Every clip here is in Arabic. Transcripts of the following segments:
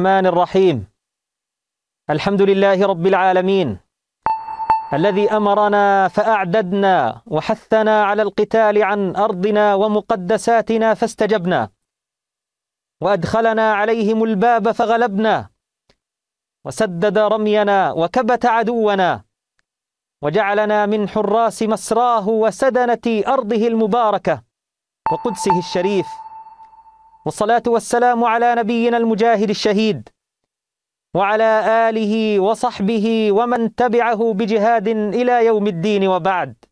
الرحمن الرحيم الحمد لله رب العالمين الذي أمرنا فأعددنا وحثنا على القتال عن أرضنا ومقدساتنا فاستجبنا وأدخلنا عليهم الباب فغلبنا وسدد رمينا وكبت عدونا وجعلنا من حراس مسراه وسدنة أرضه المباركة وقدسه الشريف والصلاة والسلام على نبينا المجاهد الشهيد وعلى آله وصحبه ومن تبعه بجهاد إلى يوم الدين وبعد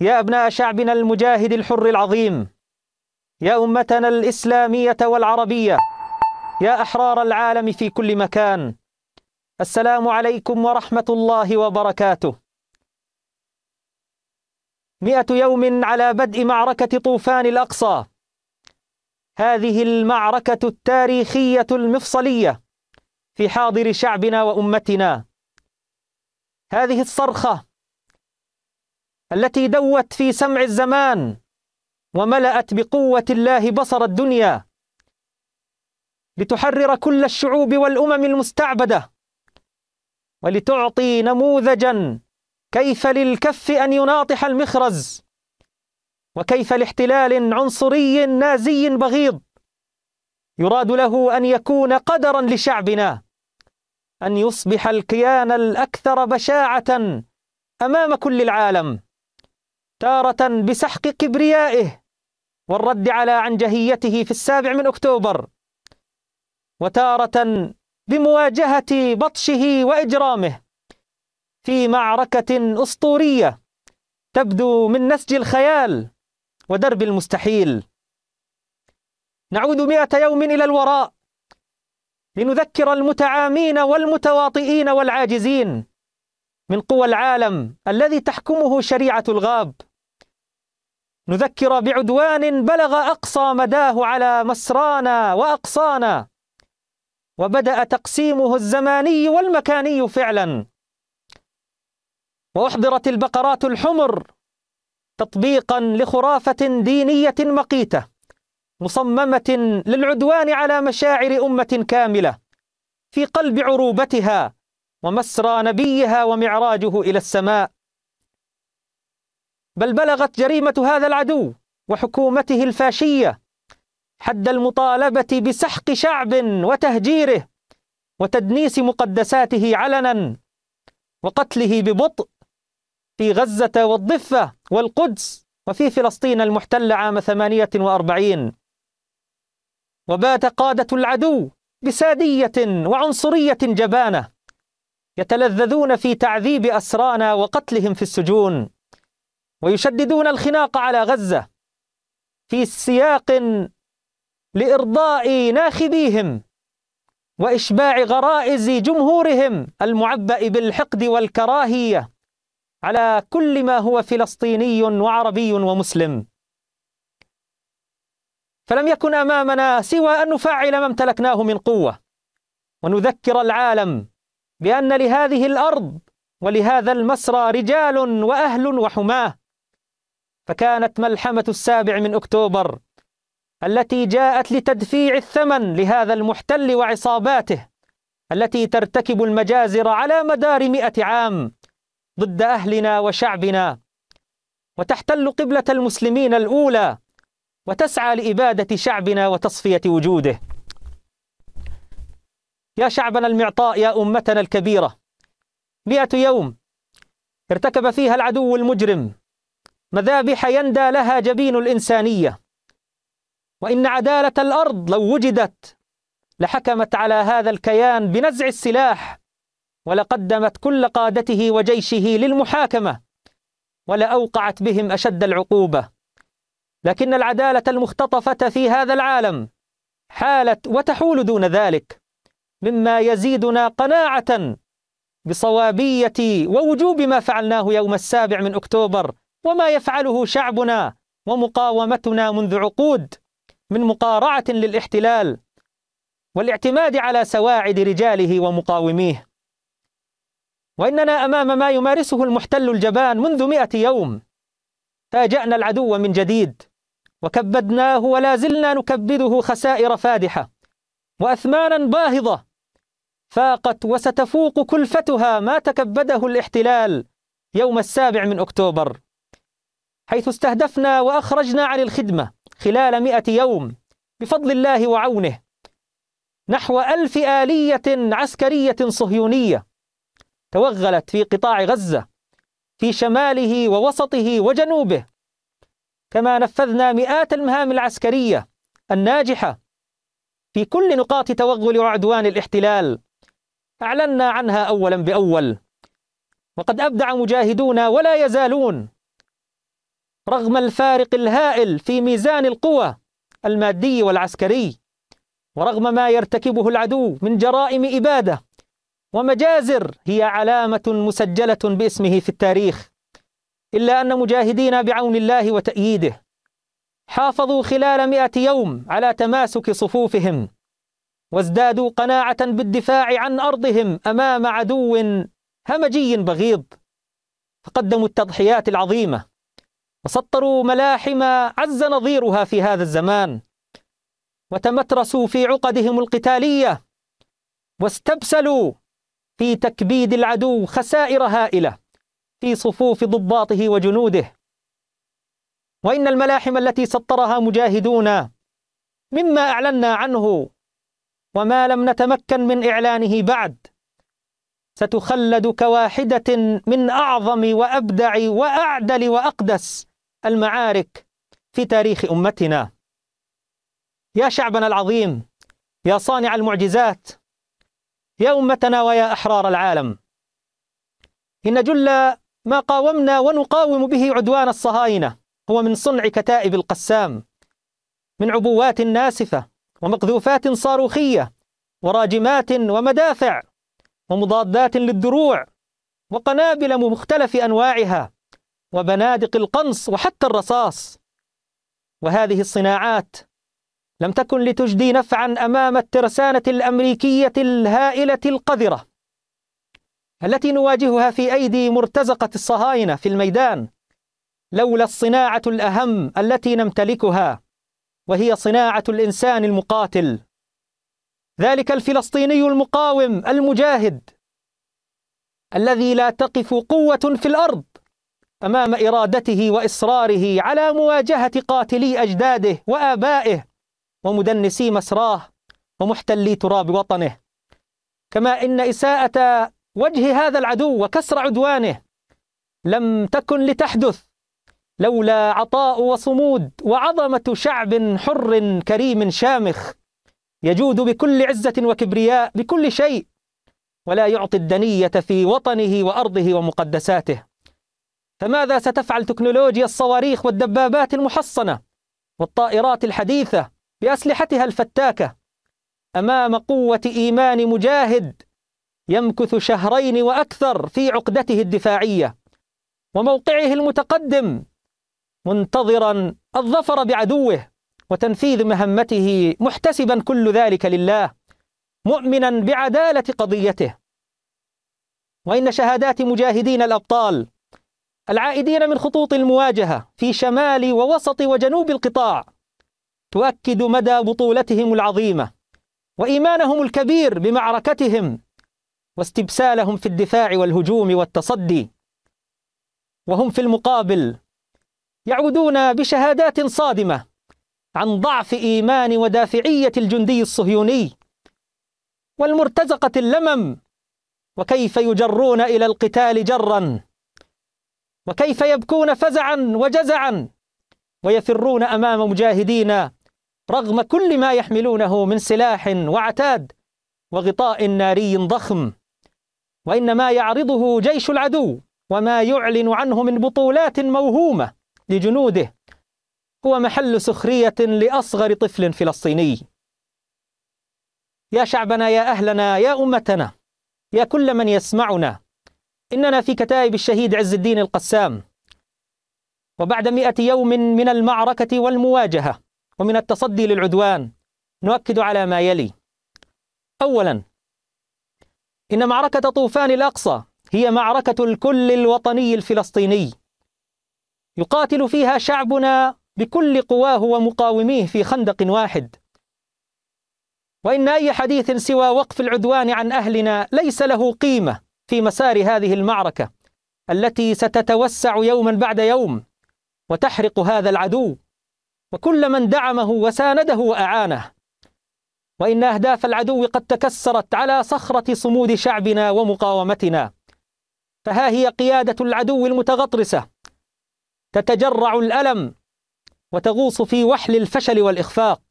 يا أبناء شعبنا المجاهد الحر العظيم يا أمتنا الإسلامية والعربية يا أحرار العالم في كل مكان السلام عليكم ورحمة الله وبركاته مئة يوم على بدء معركة طوفان الأقصى هذه المعركة التاريخية المفصلية في حاضر شعبنا وأمتنا هذه الصرخة التي دوت في سمع الزمان وملأت بقوة الله بصر الدنيا لتحرر كل الشعوب والأمم المستعبدة ولتعطي نموذجا كيف للكف أن يناطح المخرز وكيف لاحتلال عنصري نازي بغيض يراد له أن يكون قدرا لشعبنا أن يصبح الكيان الأكثر بشاعة أمام كل العالم تارة بسحق كبريائه والرد على عنجهيته في السابع من أكتوبر وتارة بمواجهة بطشه وإجرامه في معركة أسطورية تبدو من نسج الخيال ودرب المستحيل نعود مئة يوم إلى الوراء لنذكر المتعامين والمتواطئين والعاجزين من قوى العالم الذي تحكمه شريعة الغاب نذكر بعدوان بلغ أقصى مداه على مسرانا وأقصانا وبدأ تقسيمه الزماني والمكاني فعلا وأحضرت البقرات الحمر تطبيقا لخرافة دينية مقيتة مصممة للعدوان على مشاعر أمة كاملة في قلب عروبتها ومسرى نبيها ومعراجه إلى السماء بل بلغت جريمة هذا العدو وحكومته الفاشية حد المطالبة بسحق شعب وتهجيره وتدنيس مقدساته علنا وقتله ببطء في غزة والضفة والقدس وفي فلسطين المحتلة عام 48 وبات قادة العدو بسادية وعنصرية جبانة يتلذذون في تعذيب أسرانا وقتلهم في السجون ويشددون الخناق على غزة في سياق لإرضاء ناخبيهم وإشباع غرائز جمهورهم المعبأ بالحقد والكراهية على كل ما هو فلسطيني وعربي ومسلم فلم يكن امامنا سوى ان نفعل ما امتلكناه من قوه ونذكر العالم بان لهذه الارض ولهذا المسرى رجال واهل وحماه فكانت ملحمه السابع من اكتوبر التي جاءت لتدفيع الثمن لهذا المحتل وعصاباته التي ترتكب المجازر على مدار مئة عام ضد أهلنا وشعبنا وتحتل قبلة المسلمين الأولى وتسعى لإبادة شعبنا وتصفية وجوده يا شعبنا المعطاء يا أمتنا الكبيرة مئة يوم ارتكب فيها العدو المجرم مذابح يندى لها جبين الإنسانية وإن عدالة الأرض لو وجدت لحكمت على هذا الكيان بنزع السلاح ولقدمت كل قادته وجيشه للمحاكمة ولأوقعت بهم أشد العقوبة لكن العدالة المختطفة في هذا العالم حالت وتحول دون ذلك مما يزيدنا قناعة بصوابية ووجوب ما فعلناه يوم السابع من أكتوبر وما يفعله شعبنا ومقاومتنا منذ عقود من مقارعة للاحتلال والاعتماد على سواعد رجاله ومقاوميه وإننا أمام ما يمارسه المحتل الجبان منذ مئة يوم فاجأنا العدو من جديد وكبدناه ولا زلنا نكبده خسائر فادحة وأثمانا باهظة فاقت وستفوق كلفتها ما تكبده الاحتلال يوم السابع من أكتوبر حيث استهدفنا وأخرجنا عن الخدمة خلال مئة يوم بفضل الله وعونه نحو ألف آلية عسكرية صهيونية توغلت في قطاع غزة في شماله ووسطه وجنوبه كما نفذنا مئات المهام العسكرية الناجحة في كل نقاط توغل وعدوان الاحتلال أعلنا عنها أولا بأول وقد أبدع مجاهدونا ولا يزالون رغم الفارق الهائل في ميزان القوى المادي والعسكري ورغم ما يرتكبه العدو من جرائم إبادة ومجازر هي علامة مسجلة باسمه في التاريخ إلا أن مجاهدين بعون الله وتأييده حافظوا خلال مئة يوم على تماسك صفوفهم وازدادوا قناعة بالدفاع عن أرضهم أمام عدو همجي بغيض فقدموا التضحيات العظيمة وسطروا ملاحم عز نظيرها في هذا الزمان وتمترسوا في عقدهم القتالية واستبسلوا في تكبيد العدو خسائر هائلة في صفوف ضباطه وجنوده وإن الملاحم التي سطرها مجاهدونا مما أعلنا عنه وما لم نتمكن من إعلانه بعد ستخلد كواحدة من أعظم وأبدع وأعدل وأقدس المعارك في تاريخ أمتنا يا شعبنا العظيم يا صانع المعجزات يا أمتنا ويا أحرار العالم إن جل ما قاومنا ونقاوم به عدوان الصهاينة هو من صنع كتائب القسام من عبوات ناسفة ومقذوفات صاروخية وراجمات ومدافع ومضادات للدروع وقنابل مختلف أنواعها وبنادق القنص وحتى الرصاص وهذه الصناعات لم تكن لتجدي نفعا أمام الترسانة الأمريكية الهائلة القذرة التي نواجهها في أيدي مرتزقة الصهاينة في الميدان لولا الصناعة الأهم التي نمتلكها وهي صناعة الإنسان المقاتل ذلك الفلسطيني المقاوم المجاهد الذي لا تقف قوة في الأرض أمام إرادته وإصراره على مواجهة قاتلي أجداده وآبائه ومدنسي مسراه ومحتلي تراب وطنه كما إن إساءة وجه هذا العدو وكسر عدوانه لم تكن لتحدث لولا عطاء وصمود وعظمة شعب حر كريم شامخ يجود بكل عزة وكبرياء بكل شيء ولا يعطي الدنية في وطنه وأرضه ومقدساته فماذا ستفعل تكنولوجيا الصواريخ والدبابات المحصنة والطائرات الحديثة بأسلحتها الفتاكة أمام قوة إيمان مجاهد يمكث شهرين وأكثر في عقدته الدفاعية وموقعه المتقدم منتظرا الظفر بعدوه وتنفيذ مهمته محتسبا كل ذلك لله مؤمنا بعدالة قضيته وإن شهادات مجاهدين الأبطال العائدين من خطوط المواجهة في شمال ووسط وجنوب القطاع تؤكد مدى بطولتهم العظيمة وإيمانهم الكبير بمعركتهم واستبسالهم في الدفاع والهجوم والتصدي وهم في المقابل يعودون بشهادات صادمة عن ضعف إيمان ودافعية الجندي الصهيوني والمرتزقة اللمم وكيف يجرون إلى القتال جرا وكيف يبكون فزعا وجزعا ويفرون أمام مجاهدين رغم كل ما يحملونه من سلاح وعتاد وغطاء ناري ضخم وإنما يعرضه جيش العدو وما يعلن عنه من بطولات موهومة لجنوده هو محل سخرية لأصغر طفل فلسطيني يا شعبنا يا أهلنا يا أمتنا يا كل من يسمعنا إننا في كتائب الشهيد عز الدين القسام وبعد مئة يوم من المعركة والمواجهة ومن التصدي للعدوان نؤكد على ما يلي أولا إن معركة طوفان الأقصى هي معركة الكل الوطني الفلسطيني يقاتل فيها شعبنا بكل قواه ومقاوميه في خندق واحد وإن أي حديث سوى وقف العدوان عن أهلنا ليس له قيمة في مسار هذه المعركة التي ستتوسع يوما بعد يوم وتحرق هذا العدو وكل من دعمه وسانده وأعانه وإن أهداف العدو قد تكسرت على صخرة صمود شعبنا ومقاومتنا فها هي قيادة العدو المتغطرسة تتجرع الألم وتغوص في وحل الفشل والإخفاق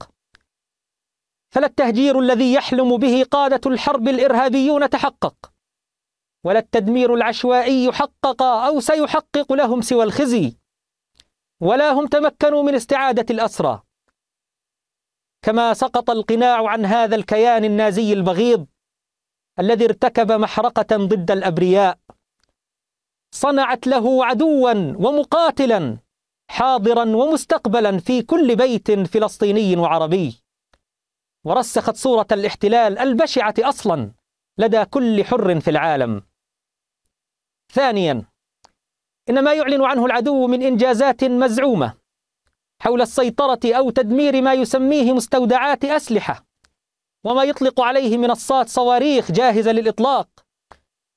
فلا التهجير الذي يحلم به قادة الحرب الإرهابيون تحقق ولا التدمير العشوائي حقق أو سيحقق لهم سوى الخزي ولا هم تمكنوا من استعادة الأسرى كما سقط القناع عن هذا الكيان النازي البغيض الذي ارتكب محرقة ضد الأبرياء صنعت له عدوا ومقاتلا حاضرا ومستقبلا في كل بيت فلسطيني وعربي ورسخت صورة الاحتلال البشعة أصلا لدى كل حر في العالم ثانيا إن ما يعلن عنه العدو من إنجازات مزعومة حول السيطرة أو تدمير ما يسميه مستودعات أسلحة وما يطلق عليه منصات صواريخ جاهزة للإطلاق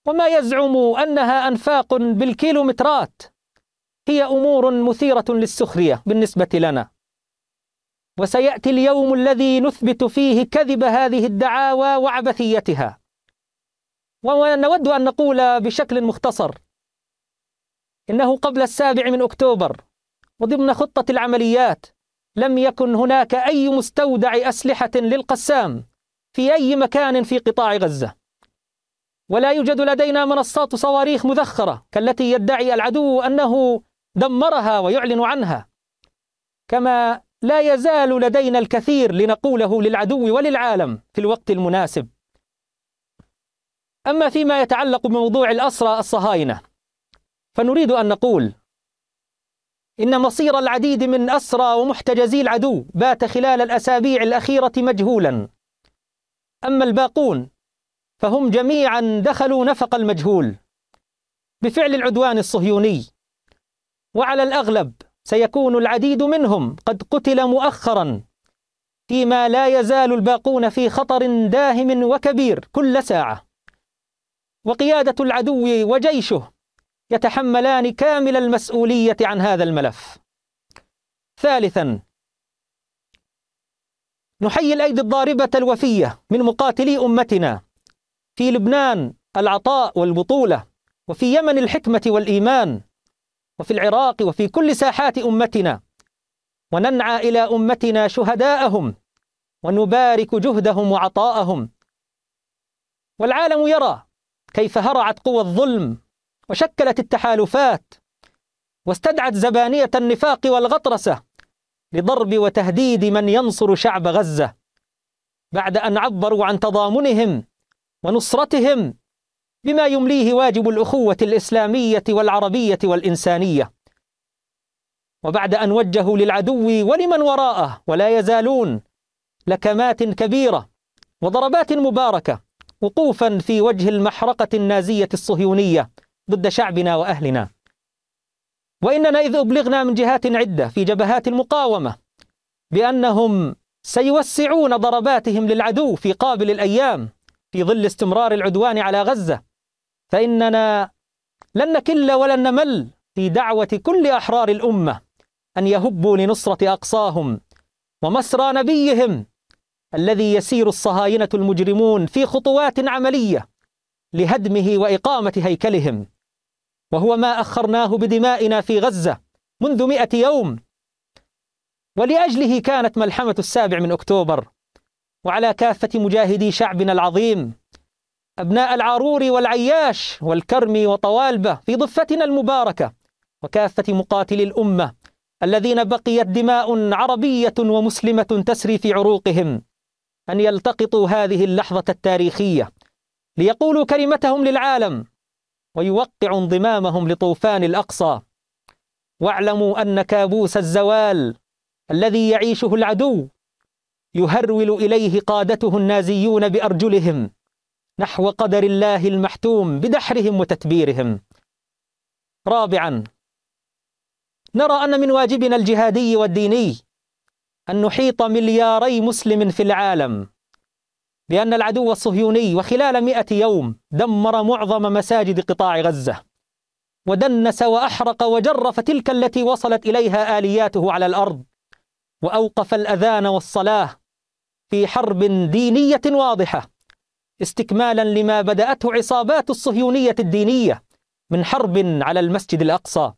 وما يزعم أنها أنفاق بالكيلومترات هي أمور مثيرة للسخرية بالنسبة لنا وسيأتي اليوم الذي نثبت فيه كذب هذه الدعاوى وعبثيتها ونود أن نقول بشكل مختصر إنه قبل السابع من أكتوبر وضمن خطة العمليات لم يكن هناك أي مستودع أسلحة للقسام في أي مكان في قطاع غزة ولا يوجد لدينا منصات صواريخ مذخرة كالتي يدعي العدو أنه دمرها ويعلن عنها كما لا يزال لدينا الكثير لنقوله للعدو وللعالم في الوقت المناسب أما فيما يتعلق بموضوع الأسرى الصهاينة فنريد أن نقول إن مصير العديد من أسرى ومحتجزي العدو بات خلال الأسابيع الأخيرة مجهولا أما الباقون فهم جميعا دخلوا نفق المجهول بفعل العدوان الصهيوني وعلى الأغلب سيكون العديد منهم قد قتل مؤخرا فيما لا يزال الباقون في خطر داهم وكبير كل ساعة وقيادة العدو وجيشه يتحملان كامل المسؤولية عن هذا الملف ثالثا نحيي الأيدي الضاربة الوفية من مقاتلي أمتنا في لبنان العطاء والبطولة وفي يمن الحكمة والإيمان وفي العراق وفي كل ساحات أمتنا وننعى إلى أمتنا شهداءهم ونبارك جهدهم وعطاءهم والعالم يرى كيف هرعت قوى الظلم وشكلت التحالفات واستدعت زبانية النفاق والغطرسة لضرب وتهديد من ينصر شعب غزة بعد أن عبروا عن تضامنهم ونصرتهم بما يمليه واجب الأخوة الإسلامية والعربية والإنسانية وبعد أن وجهوا للعدو ولمن وراءه ولا يزالون لكمات كبيرة وضربات مباركة وقوفا في وجه المحرقة النازية الصهيونية ضد شعبنا وأهلنا وإننا إذ أبلغنا من جهات عدة في جبهات المقاومة بأنهم سيوسعون ضرباتهم للعدو في قابل الأيام في ظل استمرار العدوان على غزة فإننا لن نكل ولن نمل في دعوة كل أحرار الأمة أن يهبوا لنصرة أقصاهم ومسرى نبيهم الذي يسير الصهاينة المجرمون في خطوات عملية لهدمه وإقامة هيكلهم وهو ما أخرناه بدمائنا في غزة منذ مئة يوم ولأجله كانت ملحمة السابع من أكتوبر وعلى كافة مجاهدي شعبنا العظيم أبناء العرور والعياش والكرم وطوالبة في ضفتنا المباركة وكافة مقاتلي الأمة الذين بقيت دماء عربية ومسلمة تسري في عروقهم أن يلتقطوا هذه اللحظة التاريخية ليقولوا كلمتهم للعالم ويوقع انضمامهم لطوفان الأقصى واعلموا أن كابوس الزوال الذي يعيشه العدو يهرول إليه قادته النازيون بأرجلهم نحو قدر الله المحتوم بدحرهم وتتبيرهم رابعا نرى أن من واجبنا الجهادي والديني أن نحيط ملياري مسلم في العالم بأن العدو الصهيوني وخلال مئة يوم دمر معظم مساجد قطاع غزة ودنس وأحرق وجرف تلك التي وصلت إليها آلياته على الأرض وأوقف الأذان والصلاة في حرب دينية واضحة استكمالا لما بدأته عصابات الصهيونية الدينية من حرب على المسجد الأقصى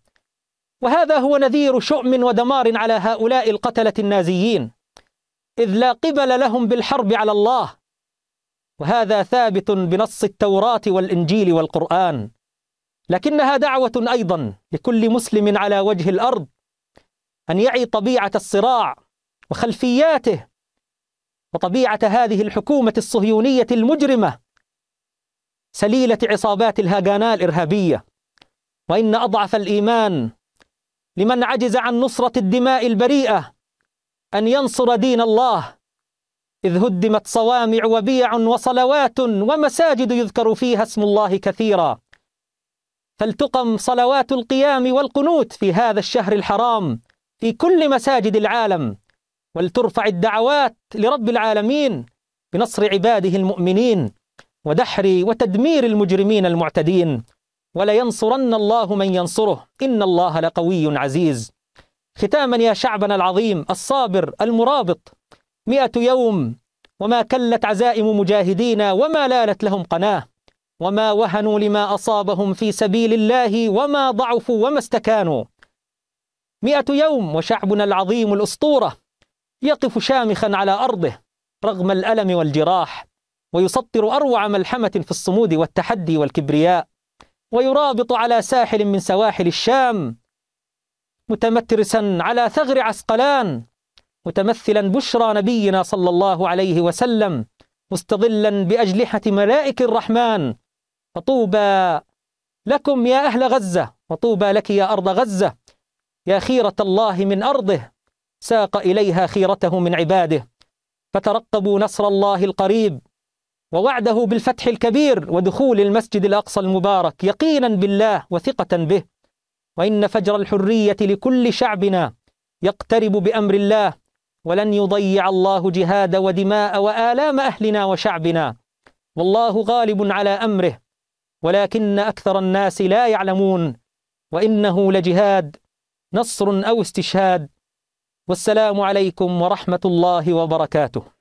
وهذا هو نذير شؤم ودمار على هؤلاء القتلة النازيين إذ لا قبل لهم بالحرب على الله وهذا ثابت بنص التوراة والإنجيل والقرآن لكنها دعوة أيضا لكل مسلم على وجه الأرض أن يعي طبيعة الصراع وخلفياته وطبيعة هذه الحكومة الصهيونية المجرمة سليلة عصابات الهاغانا الإرهابية وإن أضعف الإيمان لمن عجز عن نصرة الدماء البريئة أن ينصر دين الله إذ هدمت صوامع وبيع وصلوات ومساجد يذكر فيها اسم الله كثيرا فلتقم صلوات القيام والقنوت في هذا الشهر الحرام في كل مساجد العالم ولترفع الدعوات لرب العالمين بنصر عباده المؤمنين ودحر وتدمير المجرمين المعتدين ولينصرن الله من ينصره إن الله لقوي عزيز ختاما يا شعبنا العظيم الصابر المرابط مئة يوم وما كلت عزائم مجاهدينا وما لالت لهم قناه وما وهنوا لما أصابهم في سبيل الله وما ضعفوا وما استكانوا مئة يوم وشعبنا العظيم الأسطورة يقف شامخا على أرضه رغم الألم والجراح ويسطر أروع ملحمة في الصمود والتحدي والكبرياء ويرابط على ساحل من سواحل الشام متمترسا على ثغر عسقلان متمثلا بشرى نبينا صلى الله عليه وسلم مستظلا بأجنحة ملائك الرحمن فطوبى لكم يا أهل غزة وطوبى لك يا أرض غزة يا خيرة الله من أرضه ساق إليها خيرته من عباده فترقبوا نصر الله القريب ووعده بالفتح الكبير ودخول المسجد الأقصى المبارك يقينا بالله وثقة به وإن فجر الحرية لكل شعبنا يقترب بأمر الله ولن يضيع الله جهاد ودماء وآلام أهلنا وشعبنا والله غالب على أمره ولكن أكثر الناس لا يعلمون وإنه لجهاد نصر أو استشهاد والسلام عليكم ورحمة الله وبركاته